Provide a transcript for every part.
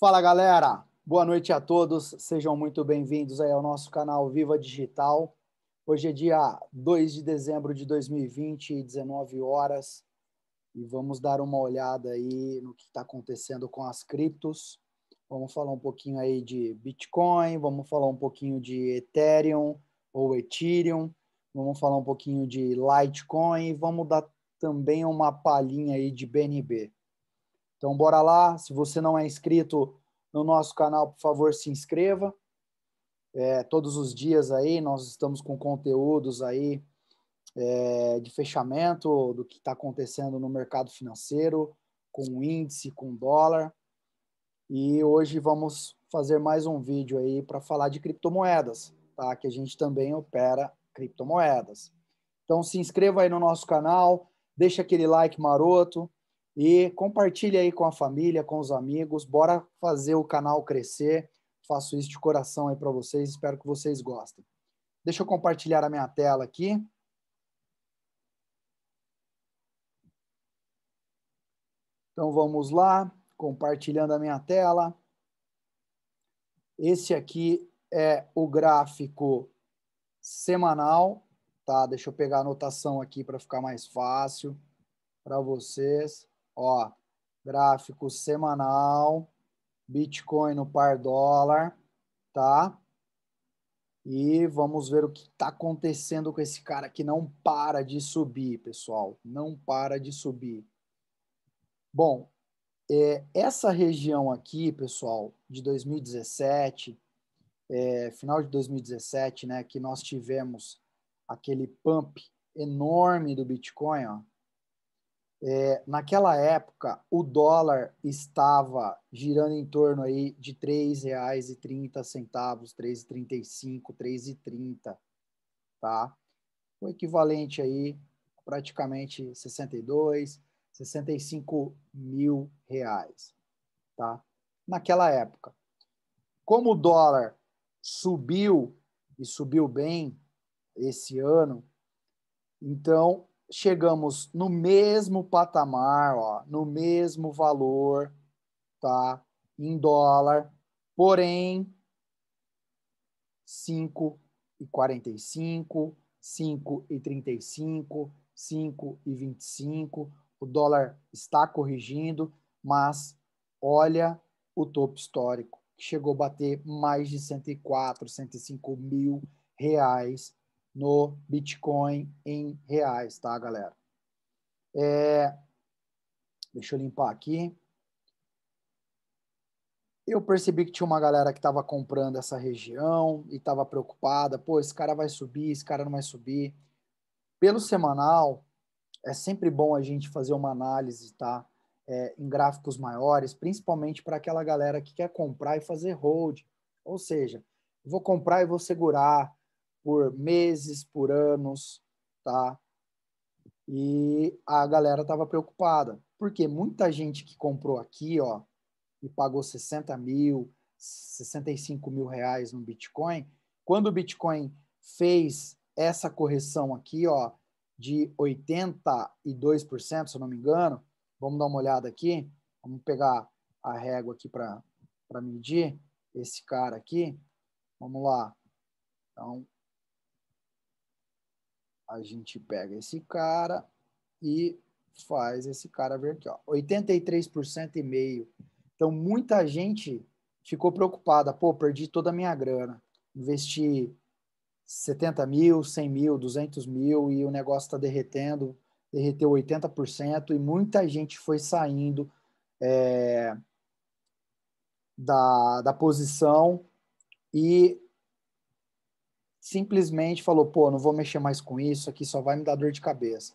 Fala galera, boa noite a todos, sejam muito bem-vindos aí ao nosso canal Viva Digital. Hoje é dia 2 de dezembro de 2020, 19 horas, e vamos dar uma olhada aí no que está acontecendo com as criptos. Vamos falar um pouquinho aí de Bitcoin, vamos falar um pouquinho de Ethereum ou Ethereum, vamos falar um pouquinho de Litecoin vamos dar também uma palhinha aí de BNB. Então, bora lá. Se você não é inscrito no nosso canal, por favor, se inscreva. É, todos os dias aí nós estamos com conteúdos aí é, de fechamento do que está acontecendo no mercado financeiro, com índice, com dólar. E hoje vamos fazer mais um vídeo aí para falar de criptomoedas, tá? Que a gente também opera criptomoedas. Então se inscreva aí no nosso canal, deixa aquele like maroto, e compartilha aí com a família, com os amigos. Bora fazer o canal crescer. Faço isso de coração aí para vocês. Espero que vocês gostem. Deixa eu compartilhar a minha tela aqui. Então vamos lá, compartilhando a minha tela. Esse aqui é o gráfico semanal, tá? Deixa eu pegar a anotação aqui para ficar mais fácil para vocês. Ó, gráfico semanal, Bitcoin no par dólar, tá? E vamos ver o que está acontecendo com esse cara que não para de subir, pessoal. Não para de subir. Bom, é, essa região aqui, pessoal, de 2017, é, final de 2017, né, que nós tivemos aquele pump enorme do Bitcoin, ó, é, naquela época, o dólar estava girando em torno aí de R$ 3,30, R$ 3,35, R$ 3,30, tá? O equivalente aí praticamente 62, 65 mil reais, tá? Naquela época. Como o dólar subiu e subiu bem esse ano, então chegamos no mesmo patamar, ó, no mesmo valor, tá? Em dólar, porém 5,45, 5,35, 5,25, O dólar está corrigindo, mas olha o topo histórico, que chegou a bater mais de 104, 105 mil reais no Bitcoin em reais, tá, galera? É, deixa eu limpar aqui. Eu percebi que tinha uma galera que estava comprando essa região e estava preocupada. Pô, esse cara vai subir, esse cara não vai subir. Pelo semanal, é sempre bom a gente fazer uma análise, tá? É, em gráficos maiores, principalmente para aquela galera que quer comprar e fazer hold. Ou seja, vou comprar e vou segurar, por meses, por anos, tá? E a galera estava preocupada, porque muita gente que comprou aqui, ó, e pagou 60 mil, 65 mil reais no Bitcoin, quando o Bitcoin fez essa correção aqui, ó, de 82%, se eu não me engano, vamos dar uma olhada aqui, vamos pegar a régua aqui para medir esse cara aqui, vamos lá, então a gente pega esse cara e faz esse cara ver aqui, ó, 83% e meio. Então muita gente ficou preocupada, pô, perdi toda a minha grana, investi 70 mil, 100 mil, 200 mil e o negócio está derretendo, derreteu 80% e muita gente foi saindo é, da, da posição e simplesmente falou, pô, não vou mexer mais com isso, aqui só vai me dar dor de cabeça.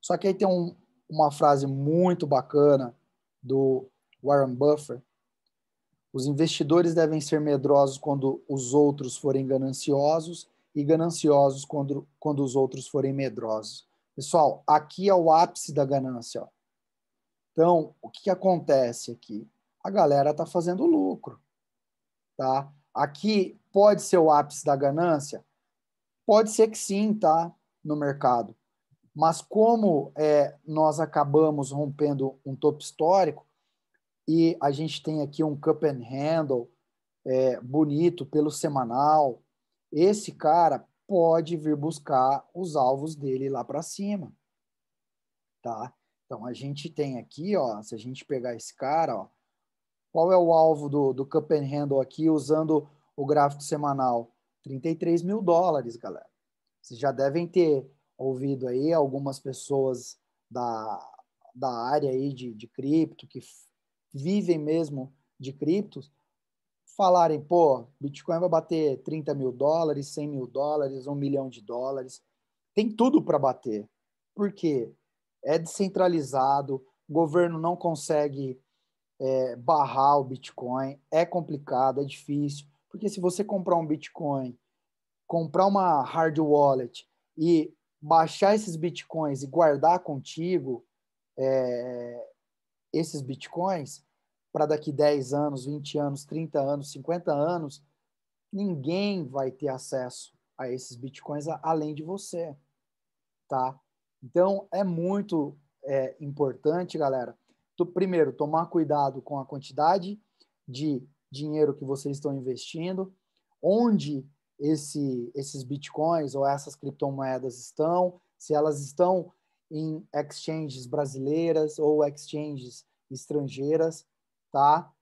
Só que aí tem um, uma frase muito bacana do Warren Buffett. Os investidores devem ser medrosos quando os outros forem gananciosos e gananciosos quando, quando os outros forem medrosos. Pessoal, aqui é o ápice da ganância. Ó. Então, o que, que acontece aqui? A galera está fazendo lucro. Tá? Aqui pode ser o ápice da ganância? Pode ser que sim, tá? No mercado. Mas como é, nós acabamos rompendo um topo histórico e a gente tem aqui um cup and handle é, bonito pelo semanal, esse cara pode vir buscar os alvos dele lá para cima, tá? Então a gente tem aqui, ó, se a gente pegar esse cara, ó, qual é o alvo do, do cup and handle aqui usando o gráfico semanal? 33 mil dólares, galera. Vocês já devem ter ouvido aí algumas pessoas da, da área aí de, de cripto, que vivem mesmo de criptos, falarem, pô, Bitcoin vai bater 30 mil dólares, 100 mil dólares, 1 milhão de dólares. Tem tudo para bater. Por quê? É descentralizado, o governo não consegue é, barrar o Bitcoin, é complicado, é difícil. Porque se você comprar um Bitcoin, comprar uma hard wallet e baixar esses Bitcoins e guardar contigo é, esses Bitcoins para daqui 10 anos, 20 anos, 30 anos, 50 anos, ninguém vai ter acesso a esses Bitcoins além de você, tá? Então, é muito é, importante, galera, primeiro, tomar cuidado com a quantidade de dinheiro que vocês estão investindo, onde esse, esses bitcoins ou essas criptomoedas estão, se elas estão em exchanges brasileiras ou exchanges estrangeiras, tá?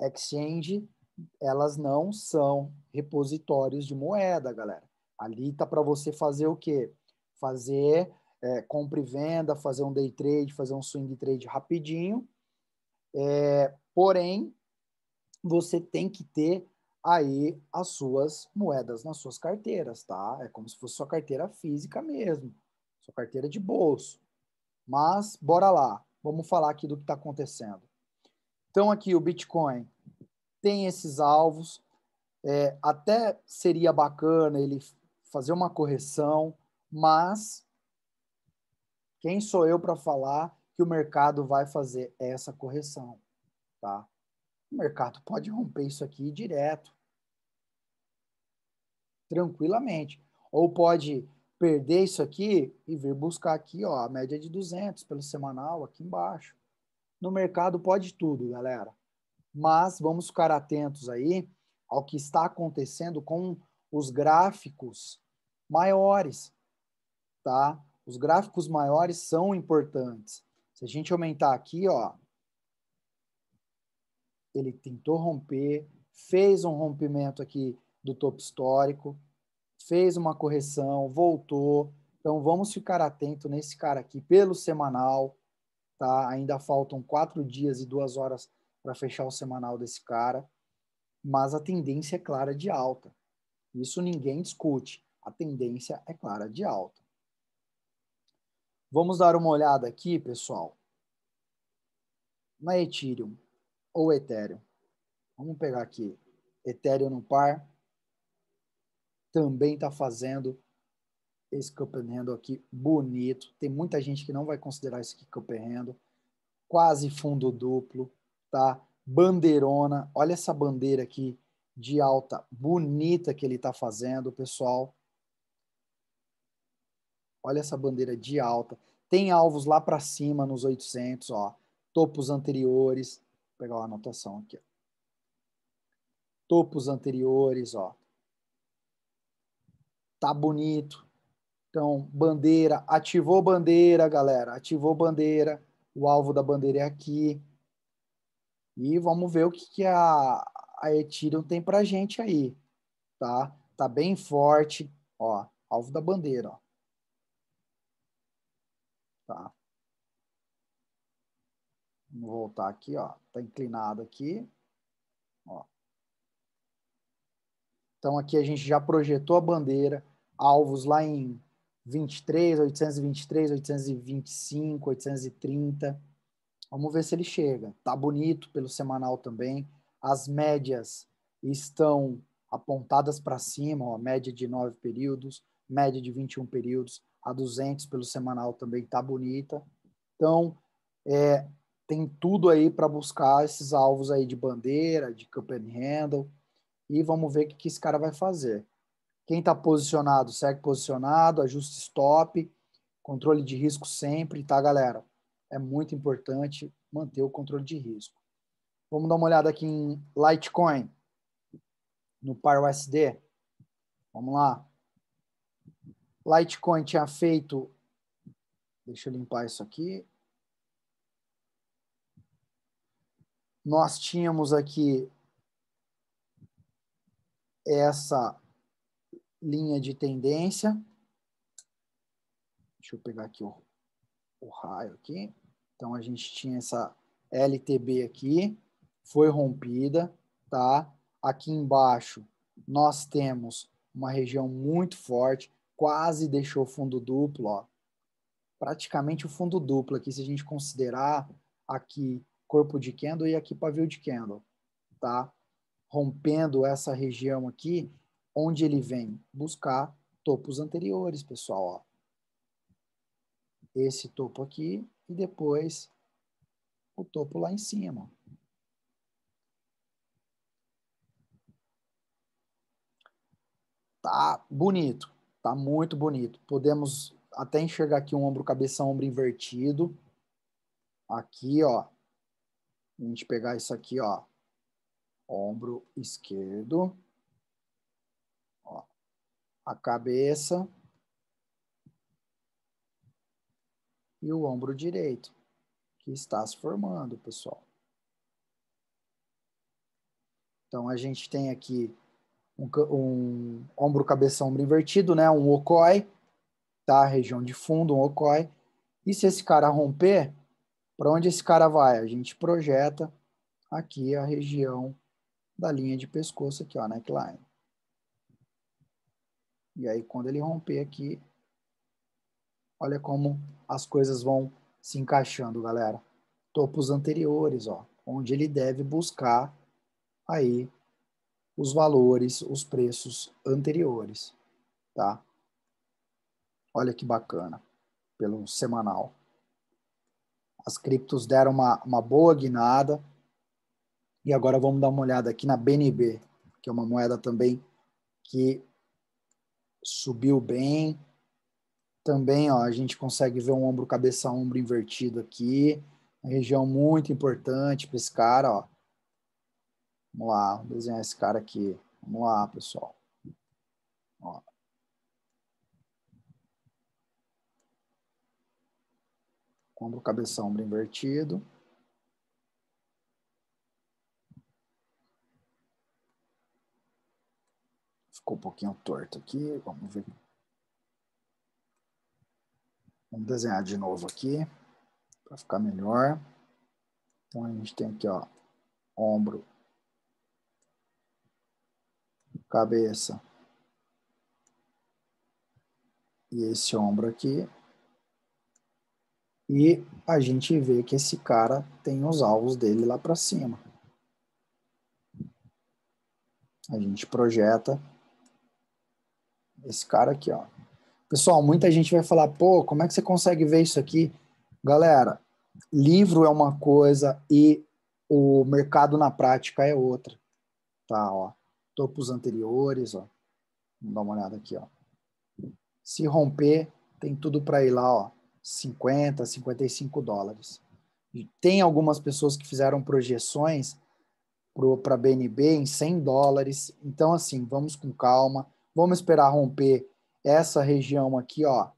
Exchange, elas não são repositórios de moeda, galera. Ali tá para você fazer o quê? Fazer é, compra e venda, fazer um day trade, fazer um swing trade rapidinho. É, porém, você tem que ter aí as suas moedas nas suas carteiras, tá? É como se fosse sua carteira física mesmo, sua carteira de bolso. Mas bora lá, vamos falar aqui do que está acontecendo. Então aqui o Bitcoin tem esses alvos, é, até seria bacana ele fazer uma correção, mas quem sou eu para falar que o mercado vai fazer essa correção, tá? O mercado pode romper isso aqui direto. Tranquilamente. Ou pode perder isso aqui e vir buscar aqui, ó, a média de 200 pelo semanal aqui embaixo. No mercado pode tudo, galera. Mas vamos ficar atentos aí ao que está acontecendo com os gráficos maiores, tá? Os gráficos maiores são importantes. Se a gente aumentar aqui, ó, ele tentou romper, fez um rompimento aqui do topo histórico, fez uma correção, voltou. Então vamos ficar atento nesse cara aqui pelo semanal, tá? Ainda faltam quatro dias e duas horas para fechar o semanal desse cara, mas a tendência é clara de alta. Isso ninguém discute. A tendência é clara de alta. Vamos dar uma olhada aqui, pessoal, na Ethereum ou Ethereum. Vamos pegar aqui. Ethereum no par também está fazendo esse Cupen Handle aqui bonito. Tem muita gente que não vai considerar isso aqui Cupen Handle. Quase fundo duplo, tá? Bandeirona. Olha essa bandeira aqui de alta bonita que ele está fazendo, pessoal. Olha essa bandeira de alta. Tem alvos lá para cima nos 800, ó. Topos anteriores pegar uma anotação aqui. Ó. Topos anteriores, ó. Tá bonito. Então, bandeira, ativou bandeira, galera. Ativou bandeira. O alvo da bandeira é aqui. E vamos ver o que, que a, a Ethereum tem pra gente aí, tá? Tá bem forte, ó. Alvo da bandeira, ó. Tá. Vamos voltar aqui, ó. Está inclinado aqui. Ó. Então aqui a gente já projetou a bandeira, alvos lá em 23, 823, 825, 830. Vamos ver se ele chega. Tá bonito pelo semanal também. As médias estão apontadas para cima, ó, média de 9 períodos, média de 21 períodos, a 200 pelo semanal também tá bonita. Então, é, tem tudo aí para buscar esses alvos aí de bandeira, de cup and handle, e vamos ver o que, que esse cara vai fazer. Quem está posicionado, segue posicionado, ajuste stop, controle de risco sempre, tá, galera? É muito importante manter o controle de risco. Vamos dar uma olhada aqui em Litecoin, no par USD. Vamos lá. Litecoin tinha feito. Deixa eu limpar isso aqui. nós tínhamos aqui essa linha de tendência. Deixa eu pegar aqui o, o raio aqui. Então, a gente tinha essa LTB aqui, foi rompida, tá? Aqui embaixo, nós temos uma região muito forte, quase deixou fundo duplo, ó. Praticamente o fundo duplo aqui, se a gente considerar aqui corpo de candle e aqui pavio de candle, tá? Rompendo essa região aqui, onde ele vem buscar topos anteriores, pessoal, ó. Esse topo aqui e depois o topo lá em cima. Tá bonito, tá muito bonito. Podemos até enxergar aqui um ombro cabeça, ombro invertido. Aqui, ó, a gente pegar isso aqui, ó. Ombro esquerdo. Ó, a cabeça. E o ombro direito, que está se formando, pessoal. Então, a gente tem aqui um, um ombro, cabeça, ombro invertido, né? Um okoi tá? Região de fundo, um okoi E se esse cara romper, para onde esse cara vai? A gente projeta aqui a região da linha de pescoço aqui, ó, neckline. E aí, quando ele romper aqui, olha como as coisas vão se encaixando, galera. Topos anteriores, ó, onde ele deve buscar aí os valores, os preços anteriores, tá? Olha que bacana, pelo semanal as criptos deram uma, uma boa guinada. E agora vamos dar uma olhada aqui na BNB, que é uma moeda também que subiu bem. Também ó, a gente consegue ver um ombro cabeça ombro invertido aqui. Uma região muito importante para esse cara. Ó. Vamos lá, vou desenhar esse cara aqui. Vamos lá, pessoal. Ó. Ombro, cabeça, ombro invertido. Ficou um pouquinho torto aqui, vamos ver. Vamos desenhar de novo aqui, para ficar melhor. Então a gente tem aqui, ó, ombro, cabeça e esse ombro aqui. E a gente vê que esse cara tem os alvos dele lá para cima. A gente projeta esse cara aqui, ó. Pessoal, muita gente vai falar, pô, como é que você consegue ver isso aqui? Galera, livro é uma coisa e o mercado na prática é outra. Tá, ó. Topos anteriores, ó. Vamos dar uma olhada aqui, ó. Se romper, tem tudo para ir lá, ó. 50, 55 dólares. E tem algumas pessoas que fizeram projeções para a BNB em 100 dólares. Então, assim, vamos com calma. Vamos esperar romper essa região aqui, ó,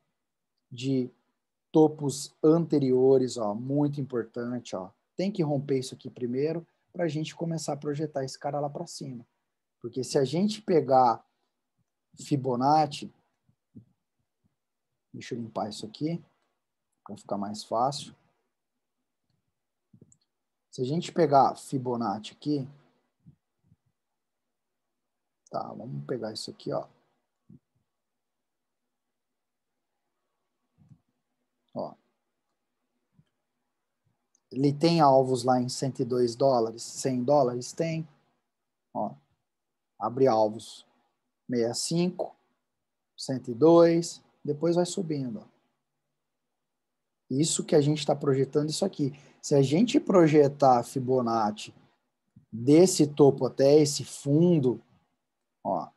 de topos anteriores, ó, muito importante, ó. Tem que romper isso aqui primeiro para a gente começar a projetar esse cara lá para cima. Porque se a gente pegar Fibonacci, deixa eu limpar isso aqui, para ficar mais fácil. Se a gente pegar Fibonacci aqui, tá, vamos pegar isso aqui, ó. ó. Ele tem alvos lá em 102 dólares, 100 dólares? Tem. Ó, abre alvos 65, 102, depois vai subindo. ó. Isso que a gente está projetando isso aqui. Se a gente projetar Fibonacci desse topo até esse fundo, ó,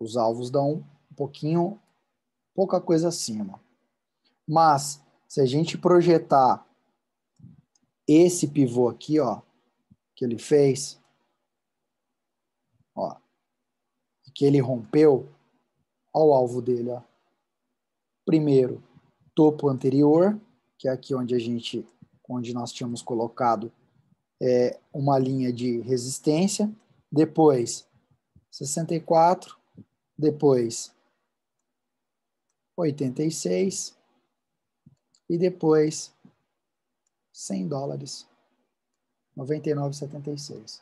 os alvos dão um pouquinho, pouca coisa acima. Mas se a gente projetar esse pivô aqui, ó, que ele fez, ó, que ele rompeu, ó o alvo dele, ó. Primeiro, topo anterior, que é aqui onde a gente, onde nós tínhamos colocado é, uma linha de resistência. Depois, 64. Depois, 86. E depois, 100 dólares, 99,76.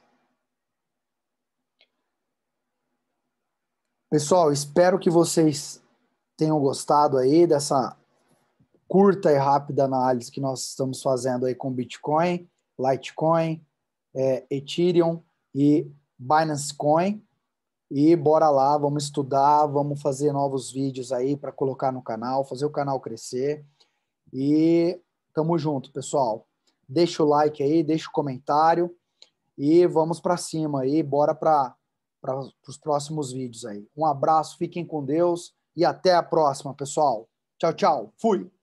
Pessoal, espero que vocês tenham gostado aí dessa curta e rápida análise que nós estamos fazendo aí com Bitcoin, Litecoin, é, Ethereum e Binance Coin. E bora lá, vamos estudar, vamos fazer novos vídeos aí para colocar no canal, fazer o canal crescer. E tamo junto, pessoal. Deixa o like aí, deixa o comentário e vamos para cima aí, bora para os próximos vídeos aí. Um abraço, fiquem com Deus e até a próxima, pessoal. Tchau, tchau. Fui.